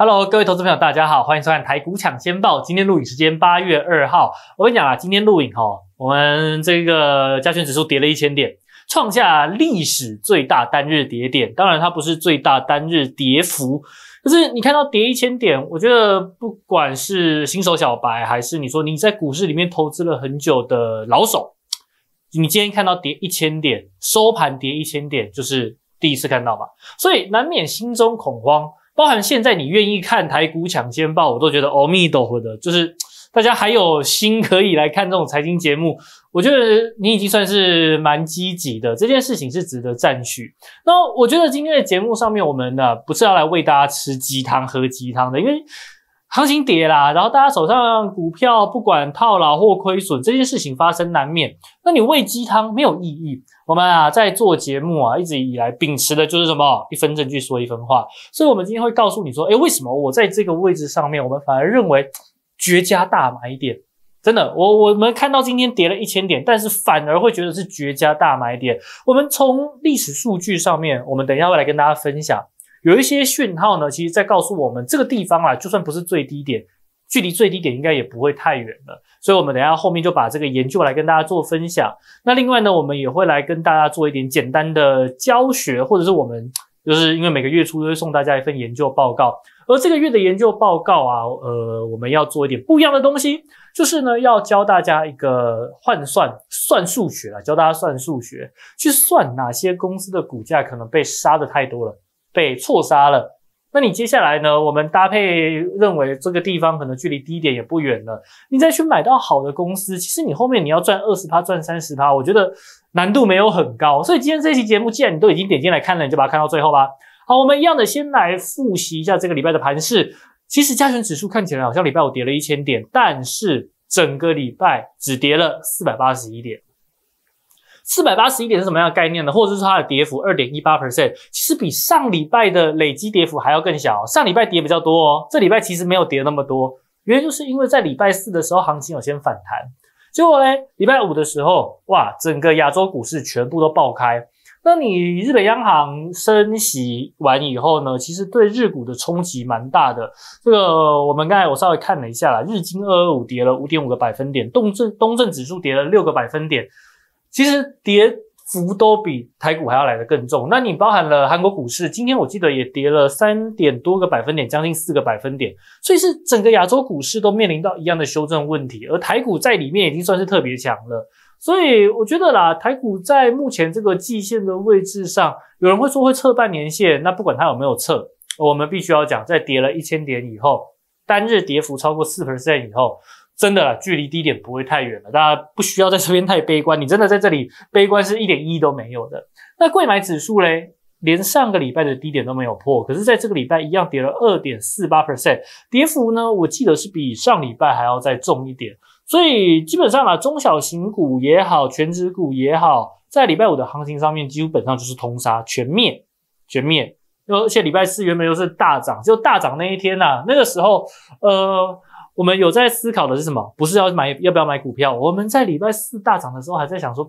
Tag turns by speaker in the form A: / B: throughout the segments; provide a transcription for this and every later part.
A: Hello，各位投资朋友，大家好，欢迎收看台股抢先报。今天录影时间八月二号。我跟你讲啊，今天录影吼，我们这个加权指数跌了一千点，创下历史最大单日跌点。当然，它不是最大单日跌幅，可是你看到跌一千点，我觉得不管是新手小白，还是你说你在股市里面投资了很久的老手，你今天看到跌一千点，收盘跌一千点，就是第一次看到吧？所以难免心中恐慌。包含现在你愿意看台股抢先报，我都觉得阿弥陀佛的，就是大家还有心可以来看这种财经节目，我觉得你已经算是蛮积极的，这件事情是值得赞许。那我觉得今天的节目上面，我们呢不是要来喂大家吃鸡汤喝鸡汤的，因为。行情跌啦，然后大家手上股票不管套牢或亏损，这件事情发生难免。那你喂鸡汤没有意义。我们啊在做节目啊，一直以来秉持的就是什么？一分证据说一分话。所以，我们今天会告诉你说，诶，为什么我在这个位置上面，我们反而认为绝佳大买点？真的，我我们看到今天跌了一千点，但是反而会觉得是绝佳大买点。我们从历史数据上面，我们等一下会来跟大家分享。有一些讯号呢，其实在告诉我们这个地方啊，就算不是最低点，距离最低点应该也不会太远了。所以，我们等下后面就把这个研究来跟大家做分享。那另外呢，我们也会来跟大家做一点简单的教学，或者是我们就是因为每个月初都会送大家一份研究报告，而这个月的研究报告啊，呃，我们要做一点不一样的东西，就是呢要教大家一个换算算数学啊，教大家算数学去算哪些公司的股价可能被杀的太多了。被错杀了，那你接下来呢？我们搭配认为这个地方可能距离低点也不远了，你再去买到好的公司，其实你后面你要赚二十趴、赚三十趴，我觉得难度没有很高。所以今天这期节目，既然你都已经点进来看了，你就把它看到最后吧。好，我们一样的先来复习一下这个礼拜的盘势。其实加权指数看起来好像礼拜五跌了一千点，但是整个礼拜只跌了四百八十一点。四百八十一点是什么样的概念呢？或者说它的跌幅二点一八 percent，其实比上礼拜的累积跌幅还要更小。上礼拜跌比较多哦，这礼拜其实没有跌那么多。原因就是因为在礼拜四的时候，行情有些反弹，结果嘞，礼拜五的时候，哇，整个亚洲股市全部都爆开。那你日本央行升息完以后呢？其实对日股的冲击蛮大的。这个我们刚才我稍微看了一下啦，日经二二五跌了五点五个百分点，东证东证指数跌了六个百分点。其实跌幅都比台股还要来得更重，那你包含了韩国股市，今天我记得也跌了三点多个百分点，将近四个百分点，所以是整个亚洲股市都面临到一样的修正问题，而台股在里面已经算是特别强了，所以我觉得啦，台股在目前这个季线的位置上，有人会说会测半年线，那不管它有没有测，我们必须要讲，在跌了一千点以后，单日跌幅超过 percent 以后。真的，距离低点不会太远了，大家不需要在这边太悲观。你真的在这里悲观是一点意义都没有的。那贵买指数嘞，连上个礼拜的低点都没有破，可是在这个礼拜一样跌了二点四八 percent，跌幅呢，我记得是比上礼拜还要再重一点。所以基本上啊，中小型股也好，全指股也好，在礼拜五的行情上面，基本上就是通杀、全灭、全灭。而且礼拜四原本又是大涨，就大涨那一天呐，那个时候，呃。我们有在思考的是什么？不是要买，要不要买股票？我们在礼拜四大涨的时候，还在想说，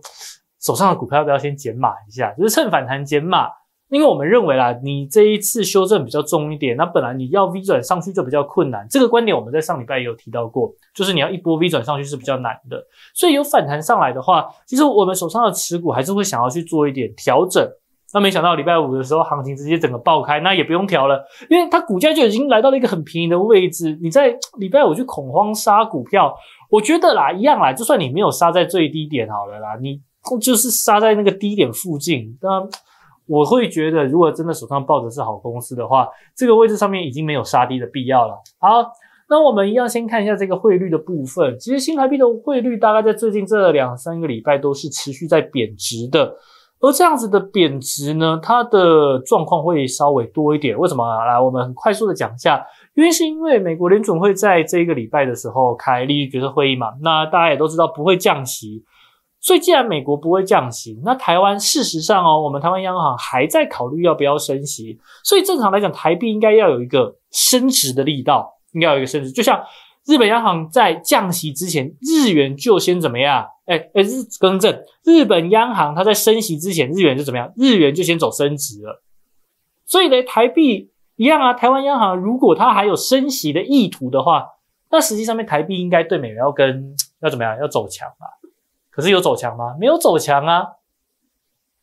A: 手上的股票要不要先减码一下，就是趁反弹减码。因为我们认为啦，你这一次修正比较重一点，那本来你要 V 转上去就比较困难。这个观点我们在上礼拜也有提到过，就是你要一波 V 转上去是比较难的。所以有反弹上来的话，其实我们手上的持股还是会想要去做一点调整。那没想到礼拜五的时候，行情直接整个爆开，那也不用调了，因为它股价就已经来到了一个很便宜的位置。你在礼拜五去恐慌杀股票，我觉得啦，一样啦，就算你没有杀在最低点好了啦，你就是杀在那个低点附近，那我会觉得，如果真的手上抱着是好公司的话，这个位置上面已经没有杀低的必要了。好，那我们一样先看一下这个汇率的部分。其实新台币的汇率大概在最近这两三个礼拜都是持续在贬值的。而这样子的贬值呢，它的状况会稍微多一点。为什么？来，我们快速的讲一下，因是因为美国联总会在这一个礼拜的时候开利率决策会议嘛，那大家也都知道不会降息，所以既然美国不会降息，那台湾事实上哦，我们台湾央行还在考虑要不要升息，所以正常来讲，台币应该要有一个升值的力道，应该有一个升值，就像。日本央行在降息之前，日元就先怎么样？哎哎，日更正。日本央行它在升息之前，日元是怎么样？日元就先走升值了。所以呢，台币一样啊。台湾央行如果它还有升息的意图的话，那实际上面台币应该对美元要跟要怎么样？要走强啊。可是有走强吗？没有走强啊。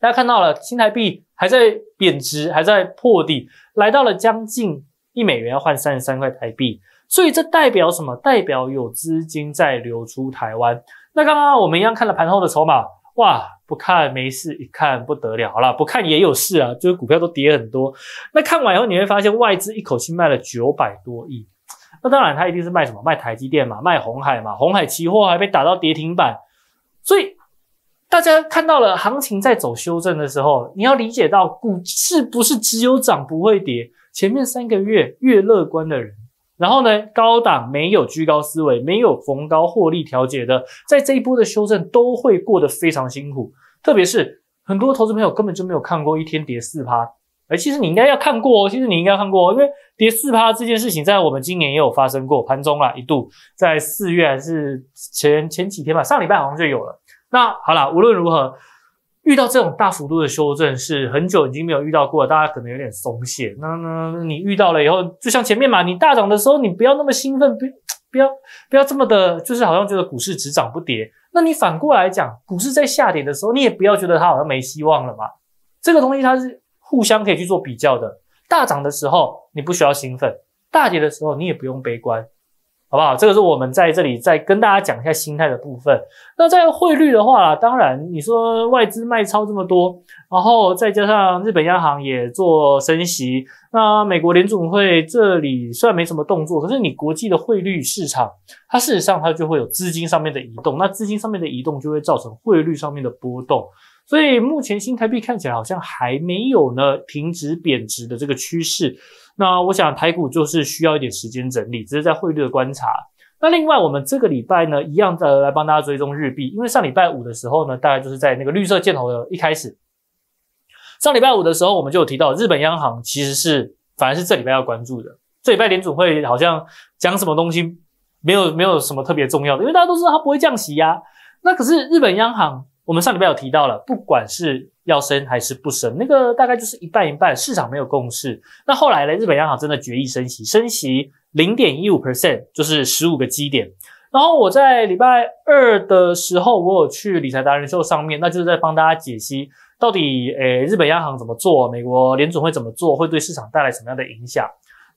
A: 大家看到了，新台币还在贬值，还在破底，来到了将近一美元要换三十三块台币。所以这代表什么？代表有资金在流出台湾。那刚刚我们一样看了盘后的筹码，哇，不看没事，一看不得了。好了，不看也有事啊，就是股票都跌很多。那看完以后你会发现，外资一口气卖了九百多亿。那当然，它一定是卖什么？卖台积电嘛，卖红海嘛，红海期货还被打到跌停板。所以大家看到了行情在走修正的时候，你要理解到股市不是只有涨不会跌。前面三个月越乐观的人。然后呢，高档没有居高思维，没有逢高获利调节的，在这一波的修正都会过得非常辛苦。特别是很多投资朋友根本就没有看过一天跌四趴，哎，其实你应该要看过哦，其实你应该看过哦，因为跌四趴这件事情在我们今年也有发生过，盘中啊一度在四月还是前前几天吧，上礼拜好像就有了。那好啦，无论如何。遇到这种大幅度的修正是很久已经没有遇到过了，大家可能有点松懈。那那你遇到了以后，就像前面嘛，你大涨的时候，你不要那么兴奋，不不要不要这么的，就是好像觉得股市只涨不跌。那你反过来讲，股市在下跌的时候，你也不要觉得它好像没希望了嘛。这个东西它是互相可以去做比较的。大涨的时候，你不需要兴奋；大跌的时候，你也不用悲观。好不好？这个是我们在这里再跟大家讲一下心态的部分。那在汇率的话，当然你说外资卖超这么多，然后再加上日本央行也做升息，那美国联储会这里虽然没什么动作，可是你国际的汇率市场，它事实上它就会有资金上面的移动，那资金上面的移动就会造成汇率上面的波动。所以目前新台币看起来好像还没有呢，停止贬值的这个趋势。那我想台股就是需要一点时间整理，只是在汇率的观察。那另外我们这个礼拜呢，一样的来帮大家追踪日币，因为上礼拜五的时候呢，大概就是在那个绿色箭头的一开始。上礼拜五的时候，我们就有提到日本央行其实是反而是这礼拜要关注的。这礼拜联储会好像讲什么东西，没有没有什么特别重要的，因为大家都知道它不会降息呀。那可是日本央行。我们上礼拜有提到了，不管是要升还是不升，那个大概就是一半一半，市场没有共识。那后来呢，日本央行真的决议升息，升息零点一五 percent，就是十五个基点。然后我在礼拜二的时候，我有去理财达人秀上面，那就是在帮大家解析到底诶，日本央行怎么做，美国联总会怎么做，会对市场带来什么样的影响。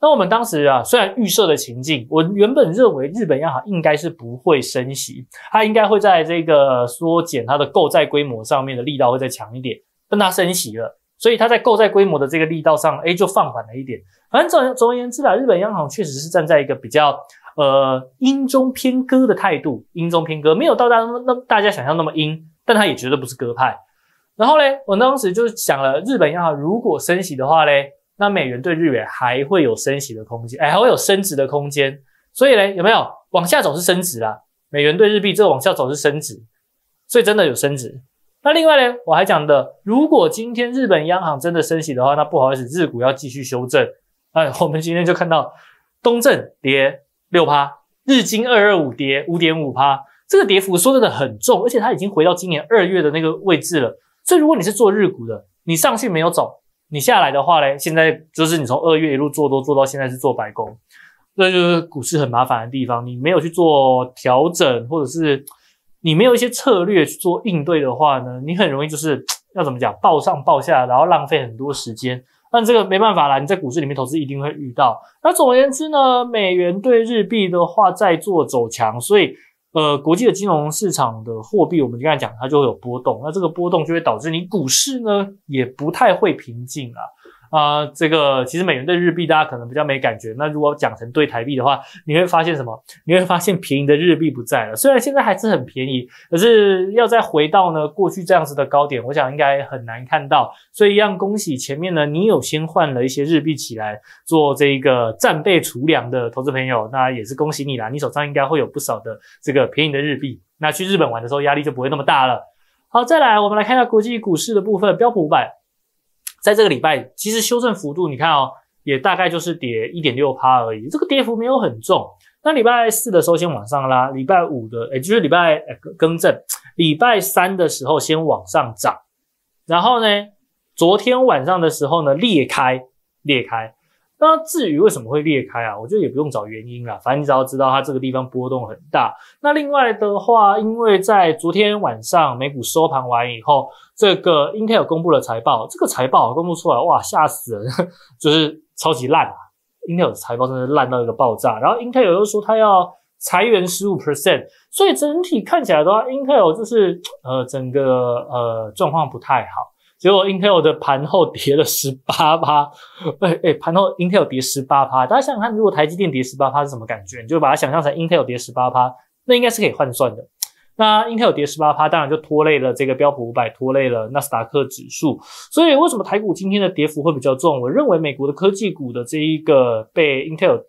A: 那我们当时啊，虽然预设的情境，我原本认为日本央行应该是不会升息，它应该会在这个缩减它的购债规模上面的力道会再强一点，但它升息了，所以它在购债规模的这个力道上，哎，就放缓了一点。反正总总而言之吧，日本央行确实是站在一个比较呃，阴中偏鸽的态度，阴中偏鸽没有到大那那大家想象那么阴，但它也绝对不是鸽派。然后嘞，我当时就想了，日本央行如果升息的话嘞。那美元对日元还会有升息的空间，哎，还会有升值的空间。所以呢，有没有往下走是升值啦？美元对日币这个往下走是升值，所以真的有升值。那另外呢，我还讲的，如果今天日本央行真的升息的话，那不好意思，日股要继续修正。哎，我们今天就看到东证跌六趴，日经二二五跌五点五趴，这个跌幅说真的很重，而且它已经回到今年二月的那个位置了。所以如果你是做日股的，你上去没有走。你下来的话嘞，现在就是你从二月一路做多做到现在是做白工，这就是股市很麻烦的地方。你没有去做调整，或者是你没有一些策略去做应对的话呢，你很容易就是要怎么讲暴上暴下，然后浪费很多时间。但这个没办法啦，你在股市里面投资一定会遇到。那总而言之呢，美元对日币的话在做走强，所以。呃，国际的金融市场的货币，我们刚才讲它就会有波动，那这个波动就会导致你股市呢也不太会平静啊。啊，这个其实美元对日币，大家可能比较没感觉。那如果讲成对台币的话，你会发现什么？你会发现便宜的日币不在了。虽然现在还是很便宜，可是要再回到呢过去这样子的高点，我想应该很难看到。所以一样恭喜前面呢，你有先换了一些日币起来做这个战备储粮的投资朋友，那也是恭喜你啦。你手上应该会有不少的这个便宜的日币，那去日本玩的时候压力就不会那么大了。好，再来我们来看一下国际股市的部分，标普五百。在这个礼拜，其实修正幅度你看哦，也大概就是跌一点六趴而已，这个跌幅没有很重。那礼拜四的时候先往上拉，礼拜五的，也就是礼拜更正，礼拜三的时候先往上涨，然后呢，昨天晚上的时候呢，裂开，裂开。那至于为什么会裂开啊？我觉得也不用找原因啦，反正你只要知道它这个地方波动很大。那另外的话，因为在昨天晚上美股收盘完以后，这个 Intel 公布了财报，这个财报公布出来，哇，吓死人，就是超级烂啊！Intel 财报真的烂到一个爆炸。然后 Intel 又说它要裁员十五 percent，所以整体看起来的话，Intel 就是呃，整个呃状况不太好。结果 Intel 的盘后跌了十八趴，哎哎，盘后 Intel 跌十八趴，大家想想看，如果台积电跌十八趴是什么感觉？你就把它想象成 Intel 跌十八趴，那应该是可以换算的。那 Intel 跌十八趴，当然就拖累了这个标普五百，拖累了纳斯达克指数。所以为什么台股今天的跌幅会比较重？我认为美国的科技股的这一个被 Intel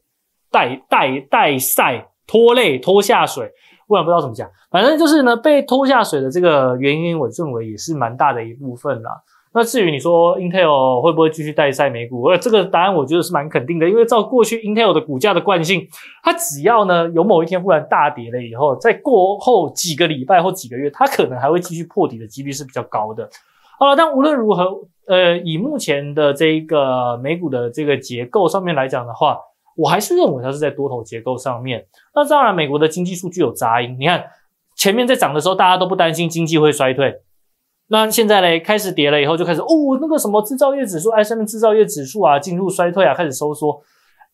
A: 代代代赛拖累拖下水。不然不知道怎么讲，反正就是呢，被拖下水的这个原因，我认为也是蛮大的一部分啦。那至于你说 Intel 会不会继续带赛美股，呃，这个答案我觉得是蛮肯定的，因为照过去 Intel 的股价的惯性，它只要呢有某一天忽然大跌了以后，在过后几个礼拜或几个月，它可能还会继续破底的几率是比较高的。啊，但无论如何，呃，以目前的这个美股的这个结构上面来讲的话，我还是认为它是在多头结构上面。那当然，美国的经济数据有杂音。你看前面在涨的时候，大家都不担心经济会衰退。那现在嘞，开始跌了以后，就开始哦，那个什么制造业指数 ISM 制造业指数啊，进入衰退啊，开始收缩。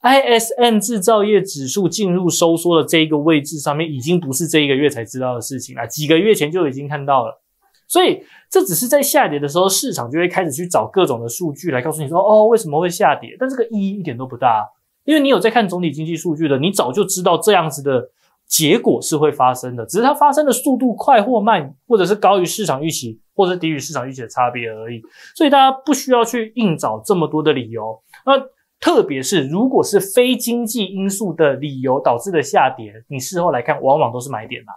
A: ISM 制造业指数进入收缩的这一个位置上面，已经不是这一个月才知道的事情了，几个月前就已经看到了。所以这只是在下跌的时候，市场就会开始去找各种的数据来告诉你说，哦，为什么会下跌？但这个意义一点都不大。因为你有在看总体经济数据的，你早就知道这样子的结果是会发生的，只是它发生的速度快或慢，或者是高于市场预期，或者是低于市场预期的差别而已。所以大家不需要去硬找这么多的理由。那特别是如果是非经济因素的理由导致的下跌，你事后来看，往往都是买点啦。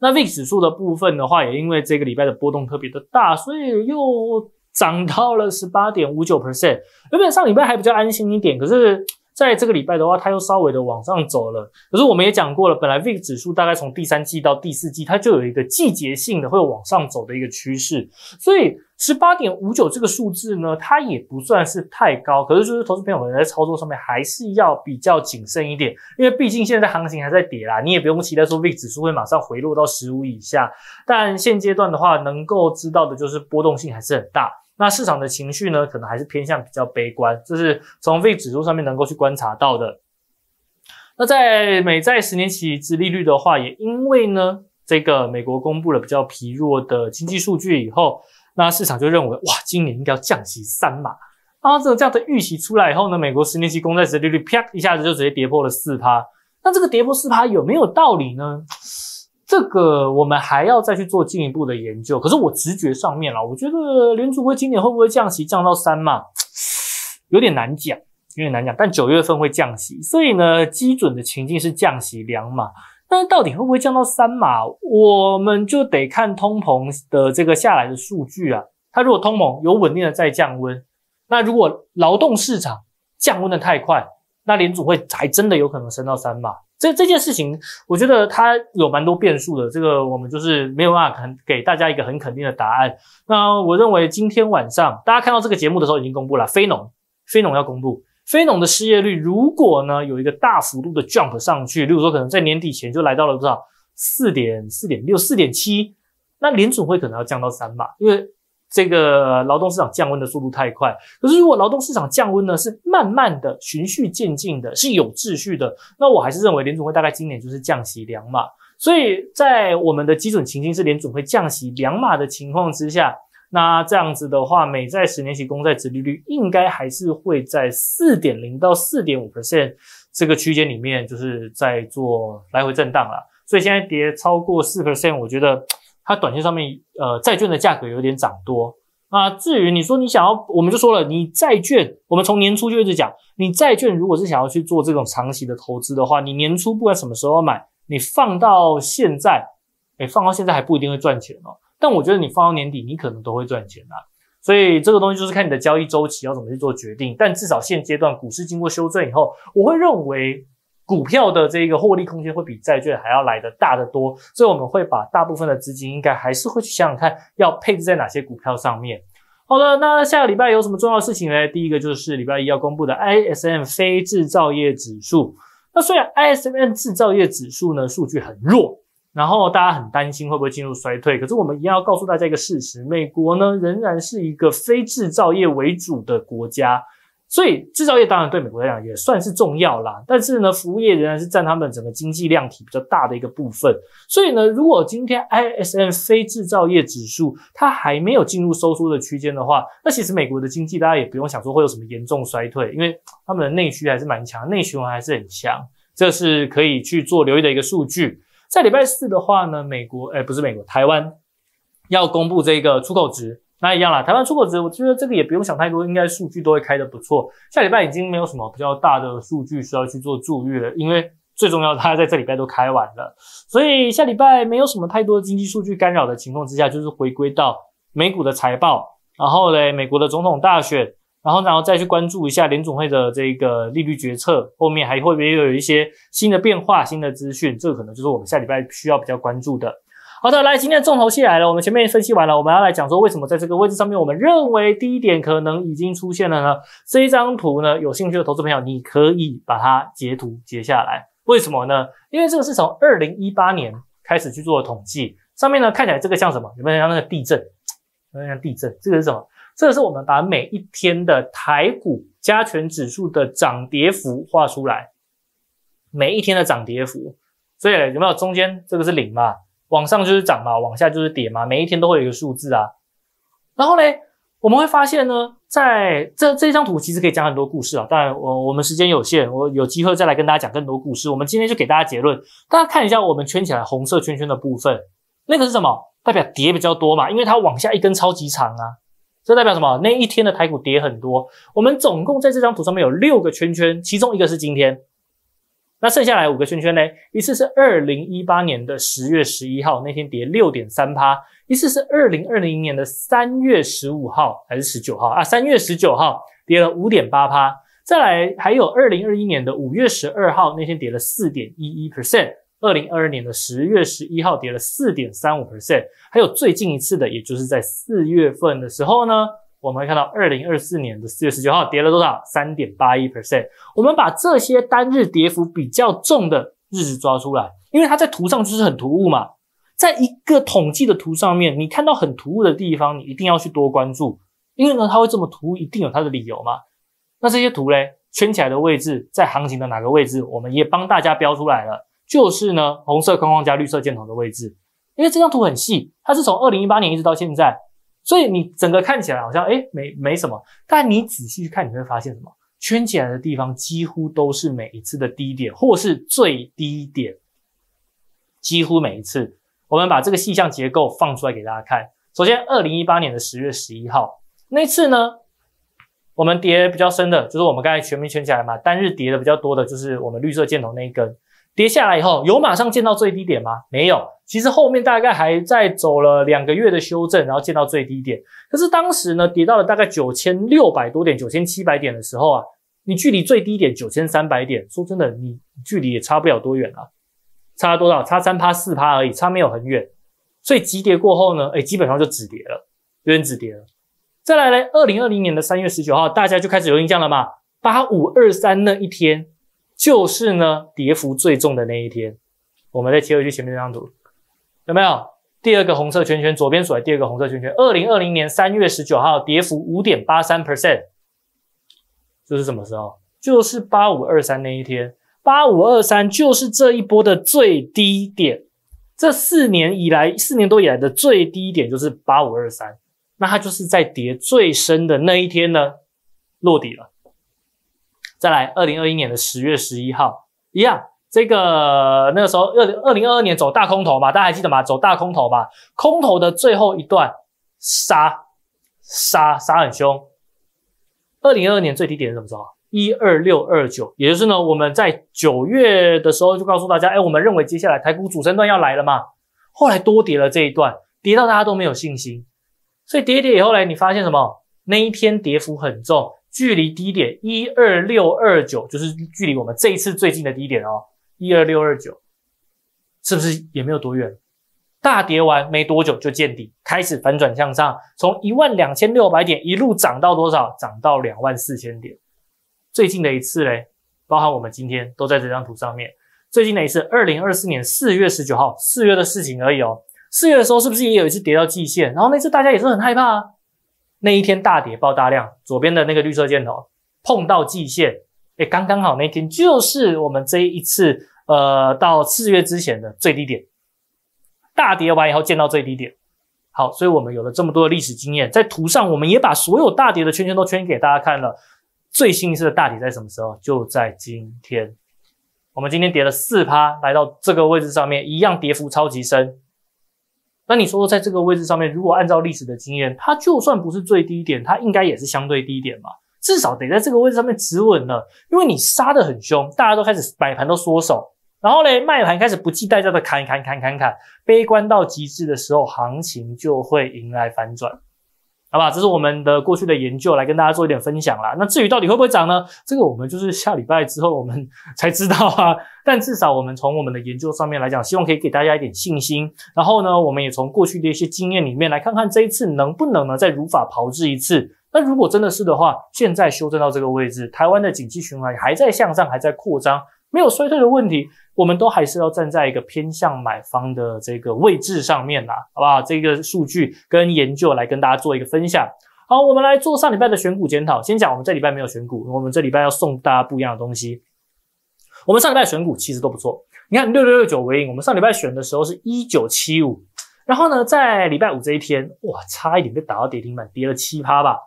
A: 那 VIX 指数的部分的话，也因为这个礼拜的波动特别的大，所以又。涨到了十八点五九 percent，原本上礼拜还比较安心一点，可是。在这个礼拜的话，它又稍微的往上走了。可是我们也讲过了，本来 VIX 指数大概从第三季到第四季，它就有一个季节性的会往上走的一个趋势。所以十八点五九这个数字呢，它也不算是太高。可是就是投资朋友们在操作上面还是要比较谨慎一点，因为毕竟现在行情还在跌啦，你也不用期待说 VIX 指数会马上回落到十五以下。但现阶段的话，能够知道的就是波动性还是很大。那市场的情绪呢，可能还是偏向比较悲观，这是从 V 指数上面能够去观察到的。那在美债十年期之利率的话，也因为呢，这个美国公布了比较疲弱的经济数据以后，那市场就认为，哇，今年应该要降息三码。啊，这个这样的预期出来以后呢，美国十年期公债殖利率啪一下子就直接跌破了四趴。那这个跌破四趴有没有道理呢？这个我们还要再去做进一步的研究，可是我直觉上面啦，我觉得联储会今年会不会降息降到三嘛，有点难讲，有点难讲。但九月份会降息，所以呢，基准的情境是降息两码，但是到底会不会降到三码，我们就得看通膨的这个下来的数据啊。它如果通膨有稳定的在降温，那如果劳动市场降温的太快。那联储会还真的有可能升到三吧？这这件事情，我觉得它有蛮多变数的。这个我们就是没有办法肯给大家一个很肯定的答案。那我认为今天晚上大家看到这个节目的时候已经公布了非农，非农要公布非农的失业率。如果呢有一个大幅度的 jump 上去，例如说可能在年底前就来到了多少四点四点六四点七，那联储会可能要降到三吧，因为。这个劳动市场降温的速度太快，可是如果劳动市场降温呢，是慢慢的、循序渐进的，是有秩序的，那我还是认为联总会大概今年就是降息两码。所以在我们的基准情境是联总会降息两码的情况之下，那这样子的话，美债十年期公债殖利率应该还是会在四点零到四点五 percent 这个区间里面，就是在做来回震荡了。所以现在跌超过四 percent，我觉得。它短线上面，呃，债券的价格有点涨多啊。至于你说你想要，我们就说了，你债券，我们从年初就一直讲，你债券如果是想要去做这种长期的投资的话，你年初不管什么时候买，你放到现在，哎，放到现在还不一定会赚钱哦。但我觉得你放到年底，你可能都会赚钱啊。所以这个东西就是看你的交易周期要怎么去做决定。但至少现阶段股市经过修正以后，我会认为。股票的这个获利空间会比债券还要来的大得多，所以我们会把大部分的资金应该还是会去想想看，要配置在哪些股票上面。好了，那下个礼拜有什么重要事情呢？第一个就是礼拜一要公布的 ISM 非制造业指数。那虽然 ISM 制造业指数呢数据很弱，然后大家很担心会不会进入衰退，可是我们一定要告诉大家一个事实，美国呢仍然是一个非制造业为主的国家。所以制造业当然对美国来讲也算是重要啦，但是呢，服务业仍然是占他们整个经济量体比较大的一个部分。所以呢，如果今天 ISM 非制造业指数它还没有进入收缩的区间的话，那其实美国的经济大家也不用想说会有什么严重衰退，因为他们的内需还是蛮强，内循环还是很强，这是可以去做留意的一个数据。在礼拜四的话呢，美国哎，不是美国，台湾要公布这个出口值。那一样啦，台湾出口值，我觉得这个也不用想太多，应该数据都会开得不错。下礼拜已经没有什么比较大的数据需要去做注预了，因为最重要它大家在这礼拜都开完了，所以下礼拜没有什么太多经济数据干扰的情况之下，就是回归到美股的财报，然后嘞，美国的总统大选，然后然后再去关注一下联总会的这个利率决策，后面还会不会有有一些新的变化、新的资讯，这个可能就是我们下礼拜需要比较关注的。好的，来今天的重头戏来了。我们前面分析完了，我们要来讲说为什么在这个位置上面，我们认为低点可能已经出现了呢？这一张图呢，有兴趣的投资朋友，你可以把它截图截下来。为什么呢？因为这个是从二零一八年开始去做的统计，上面呢看起来这个像什么？有没有像那个地震？有有没像地震？这个是什么？这个是我们把每一天的台股加权指数的涨跌幅画出来，每一天的涨跌幅。所以有没有中间这个是零嘛？往上就是涨嘛，往下就是跌嘛，每一天都会有一个数字啊。然后嘞，我们会发现呢，在这这张图其实可以讲很多故事啊。当然我我们时间有限，我有机会再来跟大家讲更多故事。我们今天就给大家结论，大家看一下我们圈起来红色圈圈的部分，那个是什么？代表跌比较多嘛，因为它往下一根超级长啊。这代表什么？那一天的台股跌很多。我们总共在这张图上面有六个圈圈，其中一个是今天。那剩下来五个圈圈呢？一次是二零一八年的十月十一号，那天跌六点三趴；一次是二零二零年的三月十五号还是十九号啊？三月十九号跌了五点八趴。再来还有二零二一年的五月十二号，那天跌了四点一一 percent；二零二二年的十月十一号跌了四点三五 percent。还有最近一次的，也就是在四月份的时候呢。我们会看到二零二四年的四月十九号跌了多少？三点八一 percent。我们把这些单日跌幅比较重的日子抓出来，因为它在图上就是很突兀嘛。在一个统计的图上面，你看到很突兀的地方，你一定要去多关注，因为呢，它会这么突兀，一定有它的理由嘛。那这些图嘞，圈起来的位置在行情的哪个位置？我们也帮大家标出来了，就是呢，红色框框加绿色箭头的位置。因为这张图很细，它是从二零一八年一直到现在。所以你整个看起来好像哎没没什么，但你仔细去看你会发现什么？圈起来的地方几乎都是每一次的低点或是最低点，几乎每一次。我们把这个细项结构放出来给大家看。首先，二零一八年的十月十一号那次呢，我们叠比较深的，就是我们刚才全面圈起来嘛，单日叠的比较多的就是我们绿色箭头那一根。跌下来以后，有马上见到最低点吗？没有。其实后面大概还在走了两个月的修正，然后见到最低点。可是当时呢，跌到了大概九千六百多点、九千七百点的时候啊，你距离最低点九千三百点，说真的，你距离也差不了多远啊。差多少？差三趴、四趴而已，差没有很远。所以急跌过后呢，哎，基本上就止跌了，有点止跌了。再来嘞，二零二零年的三月十九号，大家就开始有印象了嘛？八五二三那一天。就是呢，跌幅最重的那一天，我们再切回去前面这张图，有没有第二个红色圈圈？左边数的第二个红色圈圈，二零二零年三月十九号，跌幅五点八三 percent，这是什么时候？就是八五二三那一天，八五二三就是这一波的最低点，这四年以来，四年多以来的最低点就是八五二三，那它就是在跌最深的那一天呢，落底了。再来，二零二一年的十月十一号，一样，这个那个时候二零二零二二年走大空头嘛，大家还记得吗？走大空头吧，空头的最后一段杀杀杀很凶。二零二二年最低点是什么时候？一二六二九，也就是呢，我们在九月的时候就告诉大家，哎，我们认为接下来台股主升段要来了嘛。后来多跌了这一段，跌到大家都没有信心，所以跌跌以后呢，你发现什么？那一天跌幅很重。距离低点一二六二九，就是距离我们这一次最近的低点哦，一二六二九，是不是也没有多远？大跌完没多久就见底，开始反转向上，从一万两千六百点一路涨到多少？涨到两万四千点。最近的一次嘞，包含我们今天都在这张图上面。最近的一次，二零二四年四月十九号，四月的事情而已哦。四月的时候，是不是也有一次跌到季线？然后那次大家也是很害怕。那一天大跌爆大量，左边的那个绿色箭头碰到季线，哎，刚刚好那天就是我们这一次呃到四月之前的最低点，大跌完以后见到最低点。好，所以我们有了这么多的历史经验，在图上我们也把所有大跌的圈圈都圈给大家看了。最新一次的大跌在什么时候？就在今天。我们今天跌了四趴，来到这个位置上面，一样跌幅超级深。那你说，在这个位置上面，如果按照历史的经验，它就算不是最低点，它应该也是相对低点吧？至少得在这个位置上面止稳了，因为你杀得很凶，大家都开始买盘都缩手，然后嘞卖盘开始不计代价的砍砍砍砍砍，悲观到极致的时候，行情就会迎来反转。好吧，这是我们的过去的研究，来跟大家做一点分享啦。那至于到底会不会涨呢？这个我们就是下礼拜之后我们才知道啊。但至少我们从我们的研究上面来讲，希望可以给大家一点信心。然后呢，我们也从过去的一些经验里面来看看这一次能不能呢再如法炮制一次。那如果真的是的话，现在修正到这个位置，台湾的景气循环还在向上，还在扩张，没有衰退的问题。我们都还是要站在一个偏向买方的这个位置上面啦，好不好？这个数据跟研究来跟大家做一个分享。好，我们来做上礼拜的选股检讨。先讲我们这礼拜没有选股，我们这礼拜要送大家不一样的东西。我们上礼拜选股其实都不错，你看六六六九尾影，我们上礼拜选的时候是一九七五，然后呢，在礼拜五这一天，哇，差一点被打到跌停板，跌了七趴吧，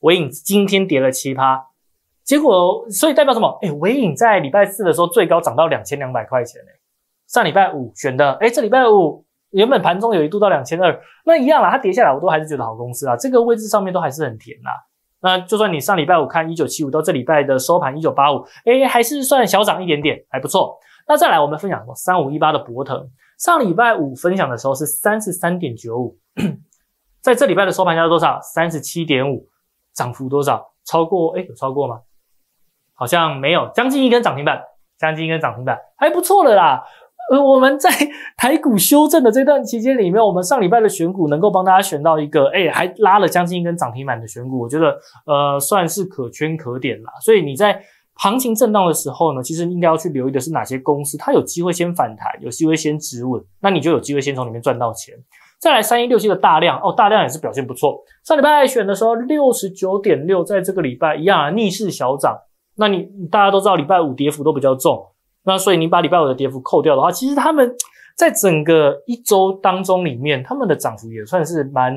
A: 尾影今天跌了七趴。结果，所以代表什么？哎，尾影在礼拜四的时候最高涨到两千两百块钱哎。上礼拜五选的，哎，这礼拜五原本盘中有一度到两千二，那一样啦，它跌下来我都还是觉得好公司啊。这个位置上面都还是很甜啦。那就算你上礼拜五看一九七五到这礼拜的收盘一九八五，哎，还是算小涨一点点，还不错。那再来我们分享过三五一八的博腾，上礼拜五分享的时候是三十三点九五，在这礼拜的收盘价是多少？三十七点五，涨幅多少？超过哎，有超过吗？好像没有将近一根涨停板，将近一根涨停板，还不错了啦。呃，我们在台股修正的这段期间里面，我们上礼拜的选股能够帮大家选到一个，哎，还拉了将近一根涨停板的选股，我觉得呃算是可圈可点啦。所以你在行情震荡的时候呢，其实应该要去留意的是哪些公司，它有机会先反弹，有机会先止稳，那你就有机会先从里面赚到钱。再来三一六七的大量哦，大量也是表现不错。上礼拜选的时候六十九点六，在这个礼拜一啊逆势小涨。那你大家都知道，礼拜五跌幅都比较重，那所以你把礼拜五的跌幅扣掉的话，其实他们在整个一周当中里面，他们的涨幅也算是蛮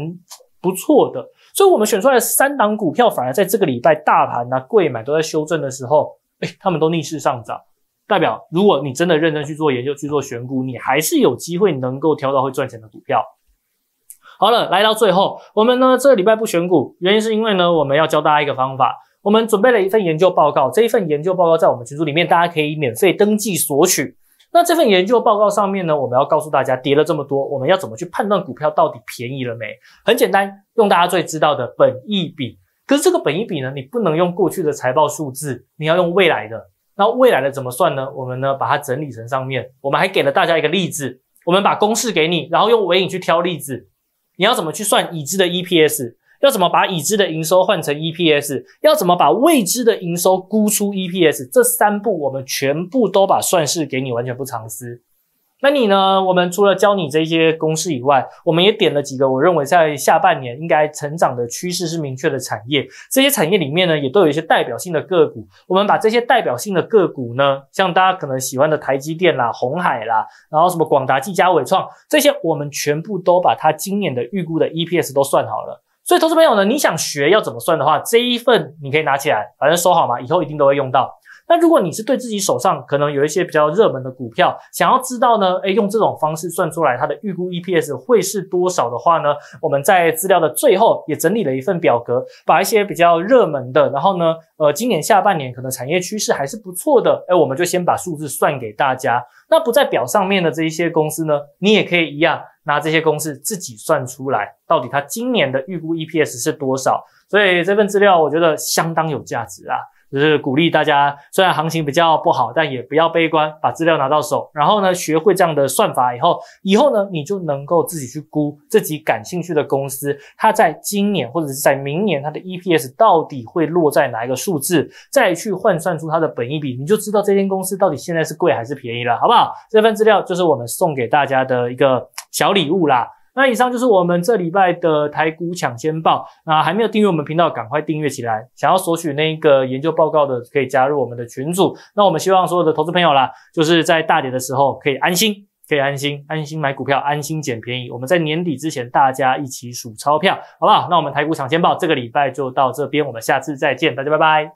A: 不错的。所以，我们选出来的三档股票，反而在这个礼拜大盘啊、贵买都在修正的时候，哎，他们都逆势上涨，代表如果你真的认真去做研究、去做选股，你还是有机会能够挑到会赚钱的股票。好了，来到最后，我们呢这个礼拜不选股，原因是因为呢我们要教大家一个方法。我们准备了一份研究报告，这一份研究报告在我们群组里面，大家可以免费登记索取。那这份研究报告上面呢，我们要告诉大家，跌了这么多，我们要怎么去判断股票到底便宜了没？很简单，用大家最知道的本益比。可是这个本益比呢，你不能用过去的财报数字，你要用未来的。那未来的怎么算呢？我们呢把它整理成上面，我们还给了大家一个例子，我们把公式给你，然后用尾影去挑例子，你要怎么去算已知的 EPS？要怎么把已知的营收换成 EPS？要怎么把未知的营收估出 EPS？这三步我们全部都把算式给你完全不藏私。那你呢？我们除了教你这些公式以外，我们也点了几个我认为在下半年应该成长的趋势是明确的产业。这些产业里面呢，也都有一些代表性的个股。我们把这些代表性的个股呢，像大家可能喜欢的台积电啦、红海啦，然后什么广达、技嘉、伟创这些，我们全部都把它今年的预估的 EPS 都算好了。所以，投资朋友呢，你想学要怎么算的话，这一份你可以拿起来，反正收好嘛，以后一定都会用到。那如果你是对自己手上可能有一些比较热门的股票，想要知道呢，哎，用这种方式算出来它的预估 EPS 会是多少的话呢，我们在资料的最后也整理了一份表格，把一些比较热门的，然后呢，呃，今年下半年可能产业趋势还是不错的，哎，我们就先把数字算给大家。那不在表上面的这一些公司呢，你也可以一样拿这些公式自己算出来，到底它今年的预估 EPS 是多少？所以这份资料我觉得相当有价值啊。只是鼓励大家，虽然行情比较不好，但也不要悲观，把资料拿到手，然后呢，学会这样的算法以后，以后呢，你就能够自己去估自己感兴趣的公司，它在今年或者是在明年它的 EPS 到底会落在哪一个数字，再去换算出它的本益比，你就知道这间公司到底现在是贵还是便宜了，好不好？这份资料就是我们送给大家的一个小礼物啦。那以上就是我们这礼拜的台股抢先报。那还没有订阅我们频道，赶快订阅起来。想要索取那个研究报告的，可以加入我们的群组。那我们希望所有的投资朋友啦，就是在大跌的时候可以安心，可以安心，安心买股票，安心捡便宜。我们在年底之前，大家一起数钞票，好不好？那我们台股抢先报这个礼拜就到这边，我们下次再见，大家拜拜。